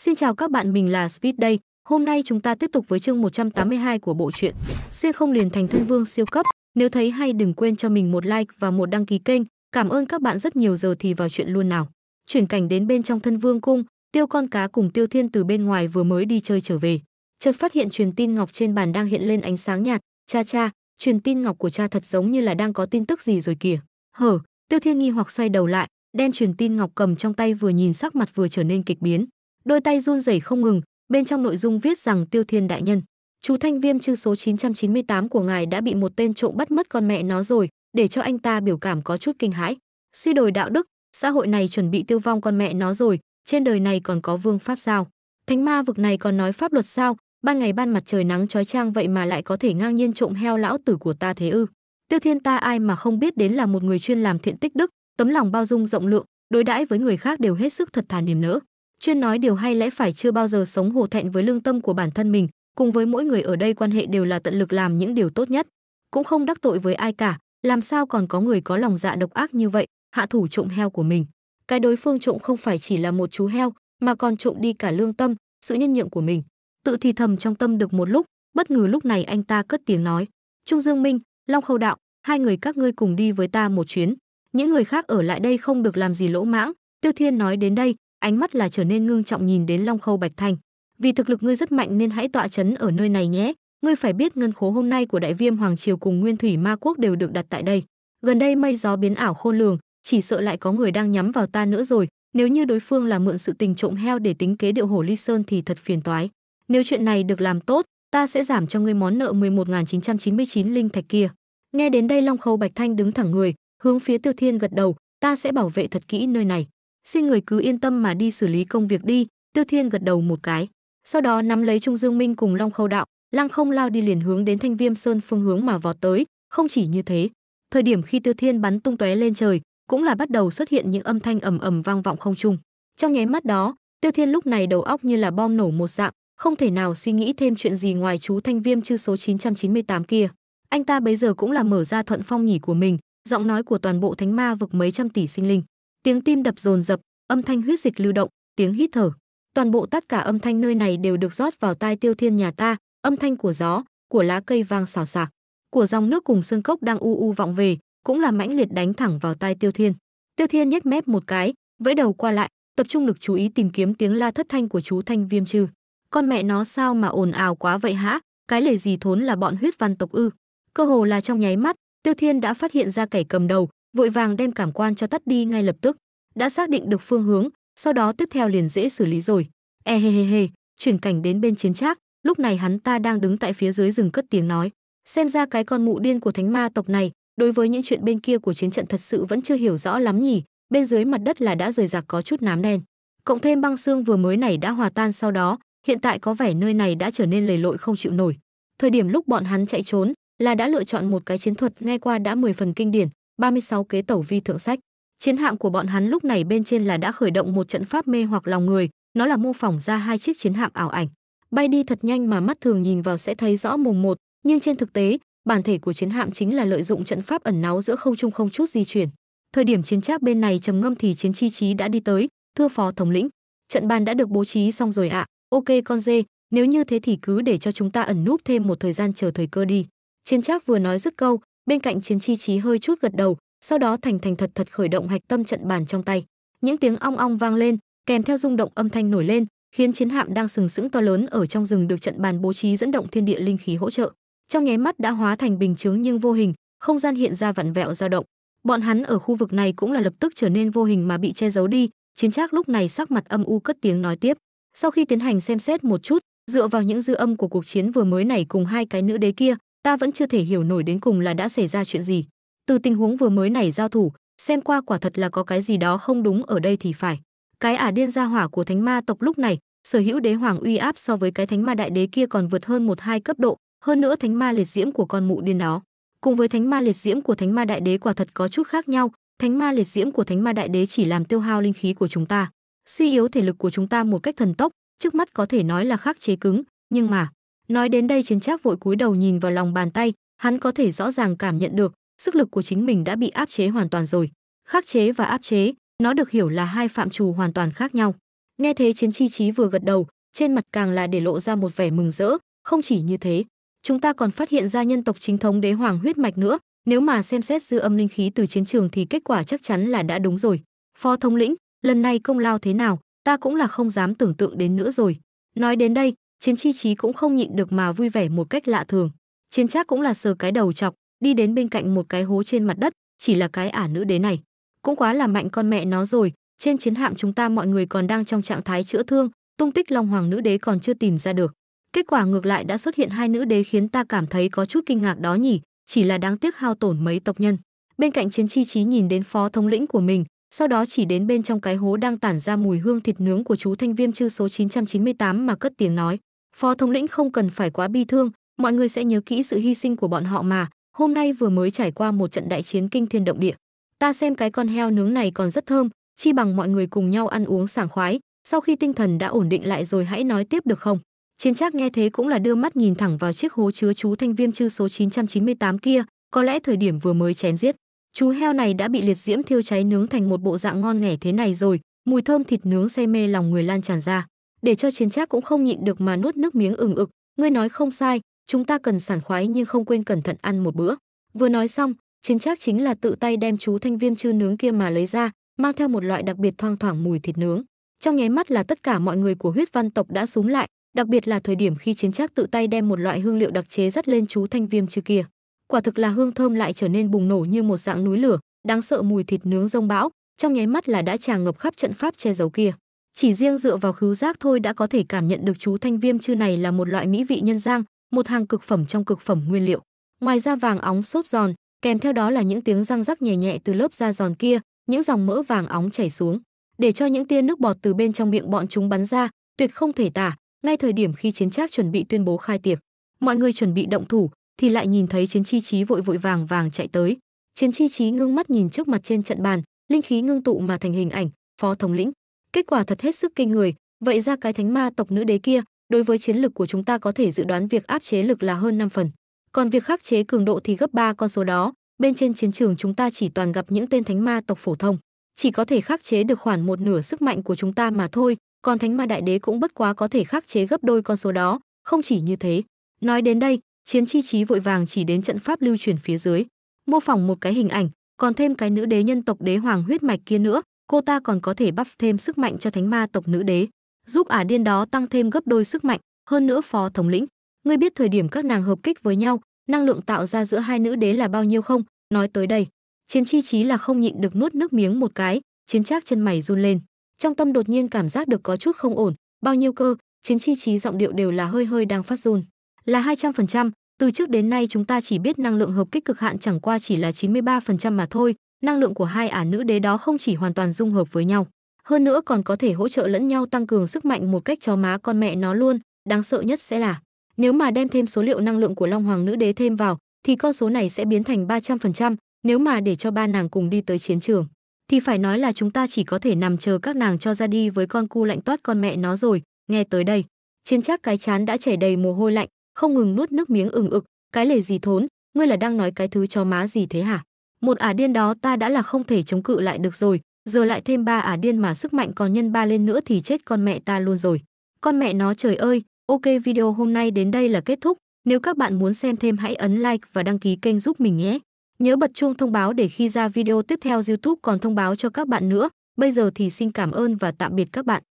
Xin chào các bạn, mình là Speed đây. Hôm nay chúng ta tiếp tục với chương 182 của bộ truyện Xuyên không liền thành thân vương siêu cấp. Nếu thấy hay đừng quên cho mình một like và một đăng ký kênh. Cảm ơn các bạn rất nhiều giờ thì vào chuyện luôn nào. Chuyển cảnh đến bên trong thân vương cung, tiêu con cá cùng tiêu thiên từ bên ngoài vừa mới đi chơi trở về. Chợt phát hiện truyền tin ngọc trên bàn đang hiện lên ánh sáng nhạt. Cha cha, truyền tin ngọc của cha thật giống như là đang có tin tức gì rồi kìa. Hở, tiêu thiên nghi hoặc xoay đầu lại, đem truyền tin ngọc cầm trong tay vừa nhìn sắc mặt vừa trở nên kịch biến đôi tay run rẩy không ngừng, bên trong nội dung viết rằng Tiêu Thiên đại nhân, chú Thanh Viêm chư số 998 của ngài đã bị một tên trộm bắt mất con mẹ nó rồi, để cho anh ta biểu cảm có chút kinh hãi. Suy đổi đạo đức, xã hội này chuẩn bị tiêu vong con mẹ nó rồi, trên đời này còn có vương pháp sao? Thánh ma vực này còn nói pháp luật sao? Ban ngày ban mặt trời nắng chói chang vậy mà lại có thể ngang nhiên trộm heo lão tử của ta thế ư? Tiêu Thiên ta ai mà không biết đến là một người chuyên làm thiện tích đức, tấm lòng bao dung rộng lượng, đối đãi với người khác đều hết sức thật thà niềm nỡ. Chuyên nói điều hay lẽ phải chưa bao giờ sống hổ thẹn với lương tâm của bản thân mình, cùng với mỗi người ở đây quan hệ đều là tận lực làm những điều tốt nhất, cũng không đắc tội với ai cả, làm sao còn có người có lòng dạ độc ác như vậy, hạ thủ trộm heo của mình. Cái đối phương trộm không phải chỉ là một chú heo, mà còn trộm đi cả lương tâm, sự nhân nhượng của mình. Tự thì thầm trong tâm được một lúc, bất ngờ lúc này anh ta cất tiếng nói, "Trung Dương Minh, Long Khâu Đạo, hai người các ngươi cùng đi với ta một chuyến, những người khác ở lại đây không được làm gì lỗ mãng." Tiêu Thiên nói đến đây, ánh mắt là trở nên ngưng trọng nhìn đến Long Khâu Bạch Thanh. Vì thực lực ngươi rất mạnh nên hãy tọa chấn ở nơi này nhé, ngươi phải biết ngân khố hôm nay của Đại Viêm Hoàng triều cùng Nguyên Thủy Ma quốc đều được đặt tại đây. Gần đây mây gió biến ảo khôn lường, chỉ sợ lại có người đang nhắm vào ta nữa rồi, nếu như đối phương là mượn sự tình trộm heo để tính kế điệu hổ Ly Sơn thì thật phiền toái. Nếu chuyện này được làm tốt, ta sẽ giảm cho ngươi món nợ 11999 linh thạch kia. Nghe đến đây Long Khâu Bạch Thanh đứng thẳng người, hướng phía Tiêu Thiên gật đầu, ta sẽ bảo vệ thật kỹ nơi này xin người cứ yên tâm mà đi xử lý công việc đi tiêu thiên gật đầu một cái sau đó nắm lấy trung dương minh cùng long khâu đạo lăng không lao đi liền hướng đến thanh viêm sơn phương hướng mà vọt tới không chỉ như thế thời điểm khi tiêu thiên bắn tung tóe lên trời cũng là bắt đầu xuất hiện những âm thanh ầm ầm vang vọng không trung trong nháy mắt đó tiêu thiên lúc này đầu óc như là bom nổ một dạng không thể nào suy nghĩ thêm chuyện gì ngoài chú thanh viêm chư số 998 kia anh ta bây giờ cũng là mở ra thuận phong nhỉ của mình giọng nói của toàn bộ thánh ma vực mấy trăm tỷ sinh linh tiếng tim đập dồn dập âm thanh huyết dịch lưu động, tiếng hít thở. Toàn bộ tất cả âm thanh nơi này đều được rót vào tai Tiêu Thiên nhà ta, âm thanh của gió, của lá cây vang xào xạc, của dòng nước cùng xương cốc đang u u vọng về, cũng là mãnh liệt đánh thẳng vào tai Tiêu Thiên. Tiêu Thiên nhếch mép một cái, vẫy đầu qua lại, tập trung lực chú ý tìm kiếm tiếng la thất thanh của chú Thanh Viêm trừ. Con mẹ nó sao mà ồn ào quá vậy hả? Cái lề gì thốn là bọn huyết văn tộc ư? Cơ hồ là trong nháy mắt, Tiêu Thiên đã phát hiện ra kẻ cầm đầu, vội vàng đem cảm quan cho tắt đi ngay lập tức đã xác định được phương hướng sau đó tiếp theo liền dễ xử lý rồi e he he he chuyển cảnh đến bên chiến trác lúc này hắn ta đang đứng tại phía dưới rừng cất tiếng nói xem ra cái con mụ điên của thánh ma tộc này đối với những chuyện bên kia của chiến trận thật sự vẫn chưa hiểu rõ lắm nhỉ bên dưới mặt đất là đã rời rạc có chút nám đen cộng thêm băng xương vừa mới này đã hòa tan sau đó hiện tại có vẻ nơi này đã trở nên lầy lội không chịu nổi thời điểm lúc bọn hắn chạy trốn là đã lựa chọn một cái chiến thuật nghe qua đã 10 phần kinh điển 36 kế tẩu vi thượng sách Chiến hạm của bọn hắn lúc này bên trên là đã khởi động một trận pháp mê hoặc lòng người, nó là mô phỏng ra hai chiếc chiến hạm ảo ảnh. Bay đi thật nhanh mà mắt thường nhìn vào sẽ thấy rõ mùng một, nhưng trên thực tế, bản thể của chiến hạm chính là lợi dụng trận pháp ẩn náu giữa không trung không chút di chuyển. Thời điểm chiến tráp bên này trầm ngâm thì chiến chi trí đã đi tới, thưa phó thống lĩnh, trận bàn đã được bố trí xong rồi ạ. Ok con dê, nếu như thế thì cứ để cho chúng ta ẩn núp thêm một thời gian chờ thời cơ đi. Chiến trác vừa nói dứt câu, bên cạnh chiến chi trí hơi chút gật đầu, sau đó thành thành thật thật khởi động hạch tâm trận bàn trong tay. Những tiếng ong ong vang lên, kèm theo rung động âm thanh nổi lên, khiến chiến hạm đang sừng sững to lớn ở trong rừng được trận bàn bố trí dẫn động thiên địa linh khí hỗ trợ. Trong nháy mắt đã hóa thành bình chướng nhưng vô hình, không gian hiện ra vặn vẹo dao động. Bọn hắn ở khu vực này cũng là lập tức trở nên vô hình mà bị che giấu đi, chiến trác lúc này sắc mặt âm u cất tiếng nói tiếp. Sau khi tiến hành xem xét một chút, dựa vào những dư âm của cuộc chiến vừa mới này cùng hai cái nữ đế kia, ta vẫn chưa thể hiểu nổi đến cùng là đã xảy ra chuyện gì từ tình huống vừa mới này giao thủ xem qua quả thật là có cái gì đó không đúng ở đây thì phải cái ả điên gia hỏa của thánh ma tộc lúc này sở hữu đế hoàng uy áp so với cái thánh ma đại đế kia còn vượt hơn một hai cấp độ hơn nữa thánh ma liệt diễm của con mụ điên đó cùng với thánh ma liệt diễm của thánh ma đại đế quả thật có chút khác nhau thánh ma liệt diễm của thánh ma đại đế chỉ làm tiêu hao linh khí của chúng ta suy yếu thể lực của chúng ta một cách thần tốc trước mắt có thể nói là khắc chế cứng nhưng mà nói đến đây chiến trác vội cúi đầu nhìn vào lòng bàn tay hắn có thể rõ ràng cảm nhận được sức lực của chính mình đã bị áp chế hoàn toàn rồi. Khắc chế và áp chế, nó được hiểu là hai phạm trù hoàn toàn khác nhau. Nghe thế Chiến Chi Chí vừa gật đầu, trên mặt càng là để lộ ra một vẻ mừng rỡ, không chỉ như thế, chúng ta còn phát hiện ra nhân tộc chính thống đế hoàng huyết mạch nữa, nếu mà xem xét dư âm linh khí từ chiến trường thì kết quả chắc chắn là đã đúng rồi. Phó thống lĩnh, lần này công lao thế nào, ta cũng là không dám tưởng tượng đến nữa rồi. Nói đến đây, Chiến Chi Chí cũng không nhịn được mà vui vẻ một cách lạ thường. Chiến Trác cũng là sờ cái đầu chọc, đi đến bên cạnh một cái hố trên mặt đất, chỉ là cái ả nữ đế này. Cũng quá là mạnh con mẹ nó rồi, trên chiến hạm chúng ta mọi người còn đang trong trạng thái chữa thương, tung tích Long Hoàng nữ đế còn chưa tìm ra được. Kết quả ngược lại đã xuất hiện hai nữ đế khiến ta cảm thấy có chút kinh ngạc đó nhỉ, chỉ là đáng tiếc hao tổn mấy tộc nhân. Bên cạnh chiến chi trí nhìn đến phó thống lĩnh của mình, sau đó chỉ đến bên trong cái hố đang tản ra mùi hương thịt nướng của chú Thanh Viêm chư số 998 mà cất tiếng nói. Phó thống lĩnh không cần phải quá bi thương, mọi người sẽ nhớ kỹ sự hy sinh của bọn họ mà, hôm nay vừa mới trải qua một trận đại chiến kinh thiên động địa. Ta xem cái con heo nướng này còn rất thơm, chi bằng mọi người cùng nhau ăn uống sảng khoái, sau khi tinh thần đã ổn định lại rồi hãy nói tiếp được không? Chiến Trác nghe thế cũng là đưa mắt nhìn thẳng vào chiếc hố chứa chú thanh viêm chư số 998 kia, có lẽ thời điểm vừa mới chém giết, chú heo này đã bị liệt diễm thiêu cháy nướng thành một bộ dạng ngon nghẻ thế này rồi, mùi thơm thịt nướng say mê lòng người lan tràn ra, để cho Chiến Trác cũng không nhịn được mà nuốt nước miếng ừng ực, ngươi nói không sai, chúng ta cần sảng khoái nhưng không quên cẩn thận ăn một bữa. Vừa nói xong, Chiến Trác chính là tự tay đem chú thanh viêm chư nướng kia mà lấy ra, mang theo một loại đặc biệt thoang thoảng mùi thịt nướng. Trong nháy mắt là tất cả mọi người của huyết văn tộc đã súng lại, đặc biệt là thời điểm khi Chiến Trác tự tay đem một loại hương liệu đặc chế dắt lên chú thanh viêm chư kia. Quả thực là hương thơm lại trở nên bùng nổ như một dạng núi lửa, đáng sợ mùi thịt nướng rông bão, trong nháy mắt là đã tràn ngập khắp trận pháp che giấu kia. Chỉ riêng dựa vào khứu giác thôi đã có thể cảm nhận được chú thanh viêm chư này là một loại mỹ vị nhân gian, một hàng cực phẩm trong cực phẩm nguyên liệu. Ngoài ra vàng óng xốp giòn, kèm theo đó là những tiếng răng rắc nhẹ nhẹ từ lớp da giòn kia, những dòng mỡ vàng óng chảy xuống, để cho những tia nước bọt từ bên trong miệng bọn chúng bắn ra, tuyệt không thể tả. Ngay thời điểm khi chiến trác chuẩn bị tuyên bố khai tiệc, mọi người chuẩn bị động thủ thì lại nhìn thấy chiến chi trí vội vội vàng vàng chạy tới. Chiến chi trí ngưng mắt nhìn trước mặt trên trận bàn, linh khí ngưng tụ mà thành hình ảnh, phó thống lĩnh. Kết quả thật hết sức kinh người, vậy ra cái thánh ma tộc nữ đế kia Đối với chiến lực của chúng ta có thể dự đoán việc áp chế lực là hơn 5 phần, còn việc khắc chế cường độ thì gấp 3 con số đó, bên trên chiến trường chúng ta chỉ toàn gặp những tên thánh ma tộc phổ thông, chỉ có thể khắc chế được khoảng một nửa sức mạnh của chúng ta mà thôi, còn thánh ma đại đế cũng bất quá có thể khắc chế gấp đôi con số đó, không chỉ như thế. Nói đến đây, chiến chi trí vội vàng chỉ đến trận pháp lưu truyền phía dưới, mô phỏng một cái hình ảnh, còn thêm cái nữ đế nhân tộc đế hoàng huyết mạch kia nữa, cô ta còn có thể buff thêm sức mạnh cho thánh ma tộc nữ đế giúp ả điên đó tăng thêm gấp đôi sức mạnh, hơn nữa phó thống lĩnh. Ngươi biết thời điểm các nàng hợp kích với nhau, năng lượng tạo ra giữa hai nữ đế là bao nhiêu không? Nói tới đây, chiến chi trí là không nhịn được nuốt nước miếng một cái, chiến trác chân mày run lên. Trong tâm đột nhiên cảm giác được có chút không ổn, bao nhiêu cơ, chiến chi trí giọng điệu đều là hơi hơi đang phát run. Là 200%, từ trước đến nay chúng ta chỉ biết năng lượng hợp kích cực hạn chẳng qua chỉ là 93% mà thôi, năng lượng của hai ả nữ đế đó không chỉ hoàn toàn dung hợp với nhau, hơn nữa còn có thể hỗ trợ lẫn nhau tăng cường sức mạnh một cách chó má con mẹ nó luôn đáng sợ nhất sẽ là nếu mà đem thêm số liệu năng lượng của long hoàng nữ đế thêm vào thì con số này sẽ biến thành 300%, nếu mà để cho ba nàng cùng đi tới chiến trường thì phải nói là chúng ta chỉ có thể nằm chờ các nàng cho ra đi với con cu lạnh toát con mẹ nó rồi nghe tới đây chiến chắc cái chán đã chảy đầy mồ hôi lạnh không ngừng nuốt nước miếng ừng ực cái lề gì thốn ngươi là đang nói cái thứ chó má gì thế hả một ả điên đó ta đã là không thể chống cự lại được rồi giờ lại thêm ba ả à điên mà sức mạnh còn nhân ba lên nữa thì chết con mẹ ta luôn rồi. Con mẹ nó trời ơi, ok video hôm nay đến đây là kết thúc, nếu các bạn muốn xem thêm hãy ấn like và đăng ký kênh giúp mình nhé. Nhớ bật chuông thông báo để khi ra video tiếp theo YouTube còn thông báo cho các bạn nữa. Bây giờ thì xin cảm ơn và tạm biệt các bạn.